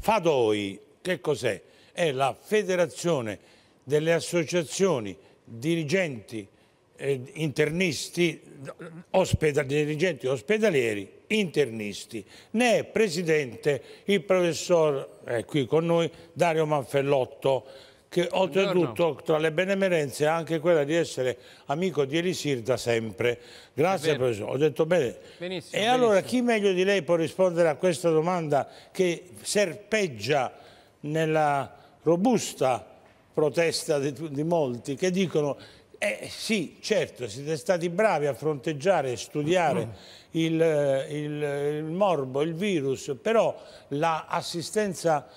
Fadoi, che cos'è? È la federazione delle associazioni dirigenti eh, internisti, ospedal dirigenti ospedalieri internisti. Ne è presidente il professor, è eh, qui con noi, Dario Manfellotto che oltretutto Buongiorno. tra le benemerenze è anche quella di essere amico di Elisir da sempre. Grazie professore, ho detto bene. Benissimo, e benissimo. allora chi meglio di lei può rispondere a questa domanda che serpeggia nella robusta protesta di, di molti che dicono eh, sì, certo, siete stati bravi a fronteggiare e studiare il, eh, il, il morbo, il virus, però l'assistenza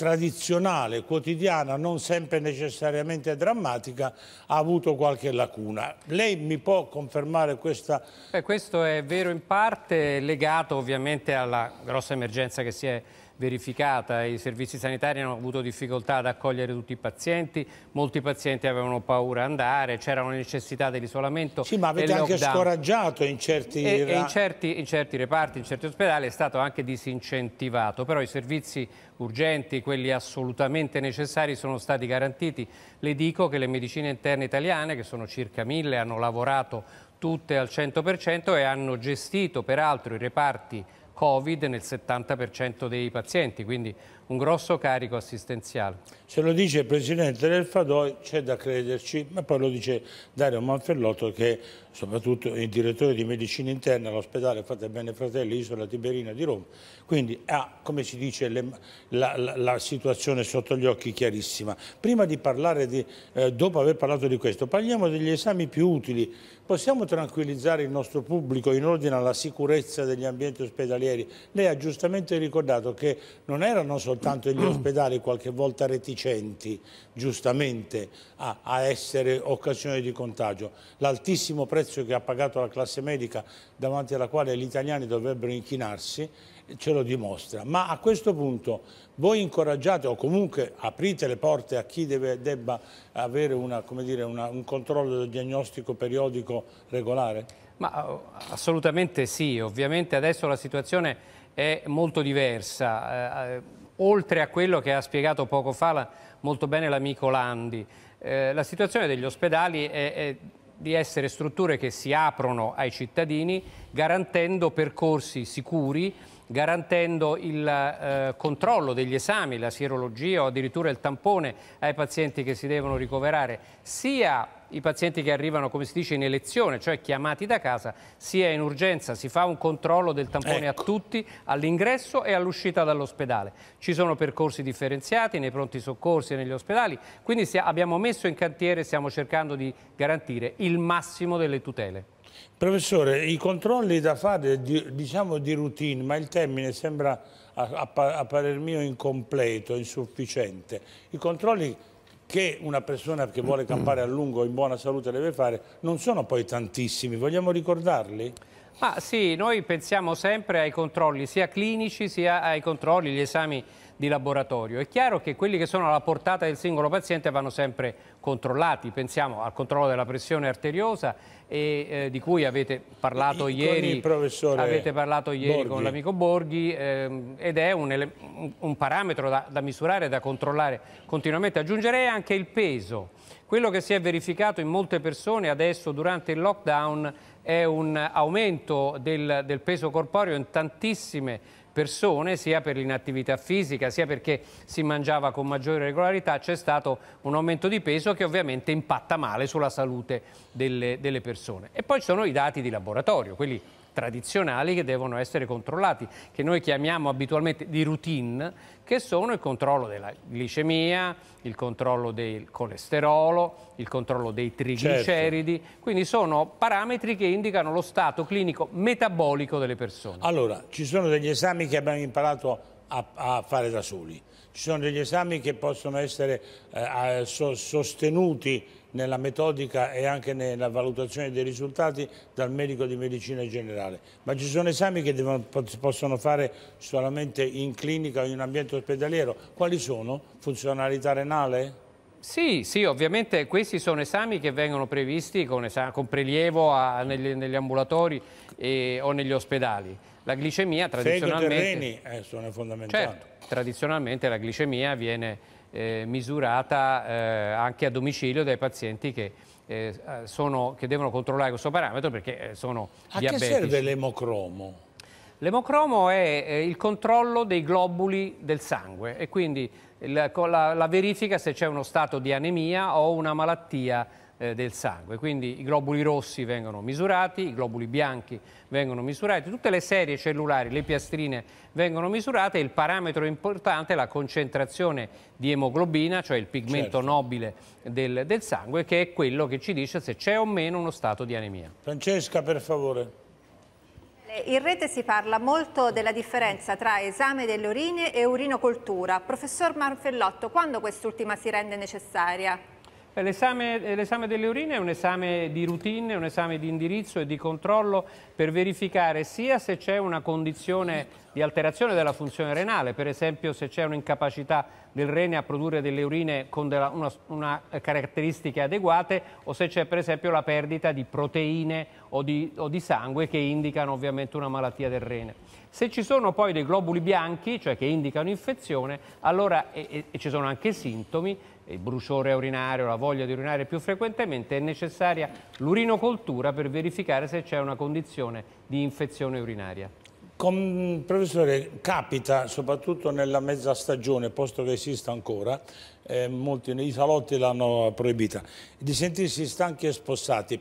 tradizionale, quotidiana, non sempre necessariamente drammatica, ha avuto qualche lacuna. Lei mi può confermare questa... Beh, questo è vero in parte, legato ovviamente alla grossa emergenza che si è verificata. I servizi sanitari hanno avuto difficoltà ad accogliere tutti i pazienti, molti pazienti avevano paura ad andare, c'era una necessità dell'isolamento. Sì, ma avete anche lockdown. scoraggiato in certi... E, e in, certi, in certi reparti, in certi ospedali è stato anche disincentivato, però i servizi urgenti, quelli assolutamente necessari sono stati garantiti. Le dico che le medicine interne italiane, che sono circa mille, hanno lavorato tutte al 100% e hanno gestito peraltro i reparti Covid nel 70% dei pazienti, quindi un grosso carico assistenziale. Se lo dice il presidente del Fadoi c'è da crederci, ma poi lo dice Dario Manfellotto che soprattutto il direttore di medicina interna all'ospedale Fate Bene Fratelli Isola Tiberina di Roma, quindi ha, come si dice, le, la, la, la, situazione sotto gli occhi chiarissima. Prima di parlare, di, eh, dopo aver parlato di questo, parliamo degli esami più utili. Possiamo tranquillizzare il nostro pubblico in ordine alla sicurezza degli ambienti ospedalieri? Lei ha giustamente ricordato che non erano soltanto soltanto degli mm. ospedali qualche volta reticenti giustamente a, a essere occasione di contagio. L'altissimo prezzo che ha pagato la classe medica davanti alla quale gli italiani dovrebbero inchinarsi ce lo dimostra. Ma a questo punto voi incoraggiate o comunque aprite le porte a chi deve, debba avere una, dire, una, un controllo del diagnostico periodico regolare? Ma, uh, assolutamente sì, ovviamente adesso la situazione è molto diversa. Eh, eh, oltre a quello che ha spiegato poco fa la, molto bene l'amico Landi. Eh, la situazione degli ospedali è, è di essere strutture che si aprono ai cittadini garantendo percorsi sicuri garantendo il eh, controllo degli esami, la sierologia o addirittura il tampone ai pazienti che si devono ricoverare, sia i pazienti che arrivano, come si dice, in elezione, cioè chiamati da casa, sia in urgenza, si fa un controllo del tampone ecco. a tutti, all'ingresso e all'uscita dall'ospedale. Ci sono percorsi differenziati nei pronti soccorsi e negli ospedali, quindi abbiamo messo in cantiere, stiamo cercando di garantire il massimo delle tutele. Professore, i controlli da fare, diciamo di routine, ma il termine sembra a parer mio incompleto, insufficiente. I controlli che una persona che vuole campare a lungo in buona salute deve fare, non sono poi tantissimi, vogliamo ricordarli? Ma sì, noi pensiamo sempre ai controlli, sia clinici sia ai controlli, gli esami di laboratorio. È chiaro che quelli che sono alla portata del singolo paziente vanno sempre controllati. Pensiamo al controllo della pressione arteriosa e, eh, di cui avete parlato I, ieri, parlato ieri con l'amico Borghi ehm, ed è un, un parametro da, da misurare e da controllare continuamente. Aggiungerei anche il peso. Quello che si è verificato in molte persone adesso durante il lockdown è un aumento del, del peso corporeo in tantissime persone, sia per l'inattività fisica, sia perché si mangiava con maggiore regolarità, c'è stato un aumento di peso che ovviamente impatta male sulla salute delle, delle persone. E poi ci sono i dati di laboratorio, quelli tradizionali che devono essere controllati, che noi chiamiamo abitualmente di routine, che sono il controllo della glicemia, il controllo del colesterolo, il controllo dei trigliceridi, certo. quindi sono parametri che indicano lo stato clinico metabolico delle persone. Allora, ci sono degli esami che abbiamo imparato a, a fare da soli, ci sono degli esami che possono essere eh, so, sostenuti nella metodica e anche nella valutazione dei risultati dal medico di medicina generale, ma ci sono esami che devono, possono fare solamente in clinica o in ambiente ospedaliero. Quali sono? Funzionalità renale? Sì, sì, ovviamente questi sono esami che vengono previsti con, con prelievo a, negli, negli, ambulatori e, o negli ospedali. La glicemia tradizionalmente... Fegato e reni eh, sono fondamentali. Certo, tradizionalmente la glicemia viene eh, misurata eh, anche a domicilio dai pazienti che, eh, sono, che devono controllare questo parametro perché eh, sono a diabetici. A che serve l'emocromo? L'emocromo è il controllo dei globuli del sangue e quindi la, la, la verifica se c'è uno stato di anemia o una malattia eh, del sangue. Quindi i globuli rossi vengono misurati, i globuli bianchi vengono misurati, tutte le serie cellulari, le piastrine vengono misurate e il parametro importante è la concentrazione di emoglobina, cioè il pigmento certo. nobile del, del sangue, che è quello che ci dice se c'è o meno uno stato di anemia. Francesca, per favore. Eh, in rete si parla molto della differenza tra esame delle urine e urinocoltura. Professor Marfellotto, quando quest'ultima si rende necessaria? Eh, eh, l'esame delle urine è un esame di routine, un esame di indirizzo e di controllo per verificare sia se c'è una condizione di alterazione della funzione renale, per esempio se c'è un'incapacità del rene a produrre delle urine con della, una, una caratteristiche adeguate o se c'è per esempio la perdita di proteine o di, o di sangue che indicano ovviamente una malattia del rene. Se ci sono poi dei globuli bianchi, cioè che indicano infezione, allora e, e ci sono anche sintomi, il bruciore urinario, la voglia di urinare più frequentemente, è necessaria l'urinocoltura per verificare se c'è una condizione di infezione urinaria. Com, professore, capita soprattutto nella mezza stagione, posto che esista ancora, eh, molti nei salotti l'hanno proibita, di sentirsi stanchi e spossati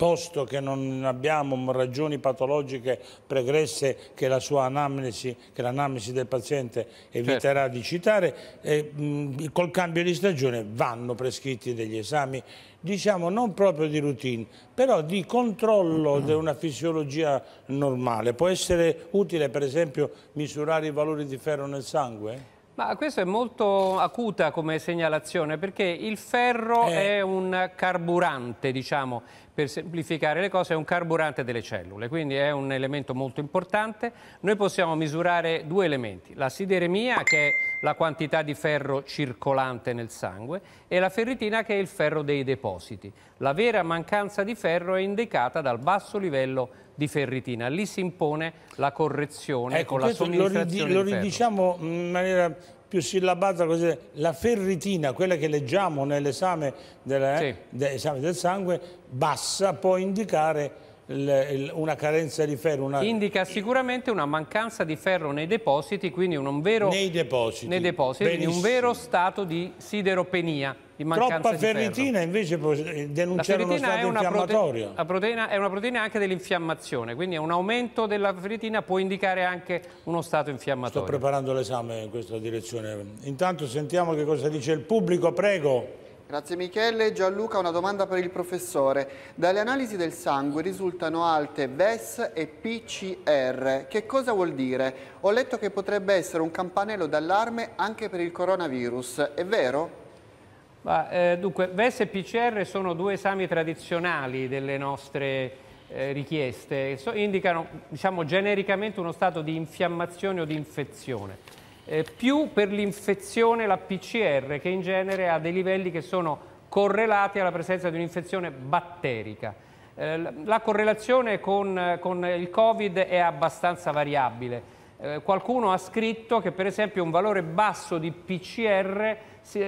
posto che non abbiamo ragioni patologiche pregresse che la sua anamnesi, che l'anamnesi del paziente eviterà certo. di citare, eh, mh, col cambio di stagione vanno prescritti degli esami, diciamo non proprio di routine, però di controllo mm -hmm. di una fisiologia normale. Può essere utile per esempio misurare i valori di ferro nel sangue? Ma questo è molto acuta come segnalazione perché il ferro eh. è un carburante, diciamo, per semplificare le cose, è un carburante delle cellule, quindi è un elemento molto importante. Noi possiamo misurare due elementi, la sideremia che è la quantità di ferro circolante nel sangue e la ferritina che è il ferro dei depositi. La vera mancanza di ferro è indicata dal basso livello di ferritina, lì si impone la correzione ecco, con la somministrazione lo, ridi, lo ridiciamo in maniera più sillabata così, la ferritina, quella che leggiamo nell'esame sì. Eh, del sangue, bassa, può indicare una carenza di ferro. Una... Indica sicuramente una mancanza di ferro nei depositi, quindi un vero... Nei depositi. Nei depositi un vero stato di sideropenia. Di Troppa di ferritina ferro. invece denunciare uno stato infiammatorio. Prote... la proteina è una proteina anche dell'infiammazione, quindi un aumento della ferritina può indicare anche uno stato infiammatorio. Sto preparando l'esame in questa direzione. Intanto sentiamo che cosa dice il pubblico, prego. Grazie Michele. Gianluca, una domanda per il professore. Dalle analisi del sangue risultano alte VES e PCR. Che cosa vuol dire? Ho letto che potrebbe essere un campanello d'allarme anche per il coronavirus. È vero? Ma, eh, dunque, VES e PCR sono due esami tradizionali delle nostre eh, richieste. So, indicano diciamo, genericamente uno stato di infiammazione o di infezione eh, più per l'infezione, la PCR, che in genere ha dei livelli che sono correlati alla presenza di un'infezione batterica. Eh, la correlazione con, con il Covid è abbastanza variabile eh, qualcuno ha scritto che per esempio un valore basso di PCR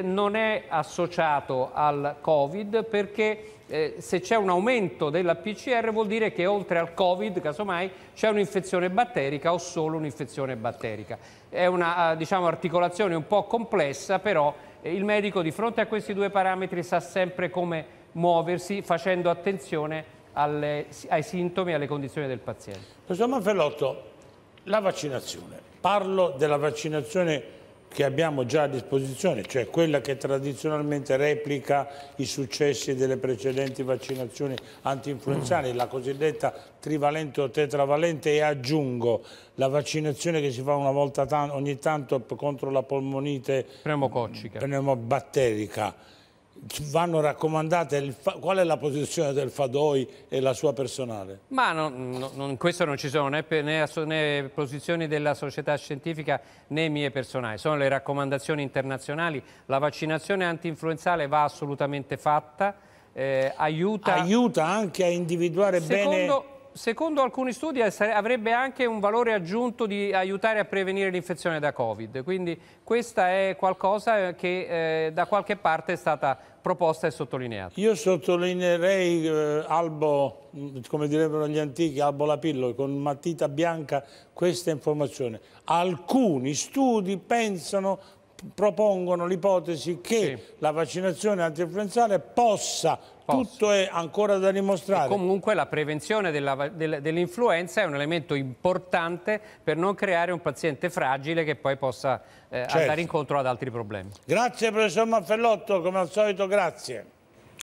non è associato al Covid perché eh, se c'è un aumento della PCR vuol dire che oltre al Covid, casomai, c'è un'infezione batterica o solo un'infezione batterica. È una eh, diciamo, articolazione un po' complessa, però eh, il medico di fronte a questi due parametri sa sempre come muoversi facendo attenzione alle, ai sintomi e alle condizioni del paziente. Professor Manfellotto, la vaccinazione. Parlo della vaccinazione che abbiamo già a disposizione, cioè quella che tradizionalmente replica i successi delle precedenti vaccinazioni antinfluenzali, la cosiddetta trivalente o tetravalente e aggiungo la vaccinazione che si fa una volta ogni tanto contro la polmonite pneumococcica. pneumobatterica vanno raccomandate, qual è la posizione del Fadoi e la sua personale? Ma non, non, questo non ci sono né, né, né, posizioni della società scientifica né mie personali, sono le raccomandazioni internazionali, la vaccinazione anti-influenzale va assolutamente fatta, eh, aiuta... aiuta... anche a individuare Secondo... bene secondo alcuni studi eh, avrebbe anche un valore aggiunto di aiutare a prevenire l'infezione da Covid, quindi questa è qualcosa eh, che eh, da qualche parte è stata proposta e sottolineata. Io sottolineerei eh, albo, come direbbero gli antichi, albo la pillola, con matita bianca questa informazione. Alcuni studi pensano propongono l'ipotesi che sì. la vaccinazione antinfluenzale possa, Posso. tutto è ancora da dimostrare. E comunque la prevenzione dell'influenza dell è un elemento importante per non creare un paziente fragile che poi possa eh, certo. andare incontro ad altri problemi. Grazie professor Maffellotto, come al solito grazie.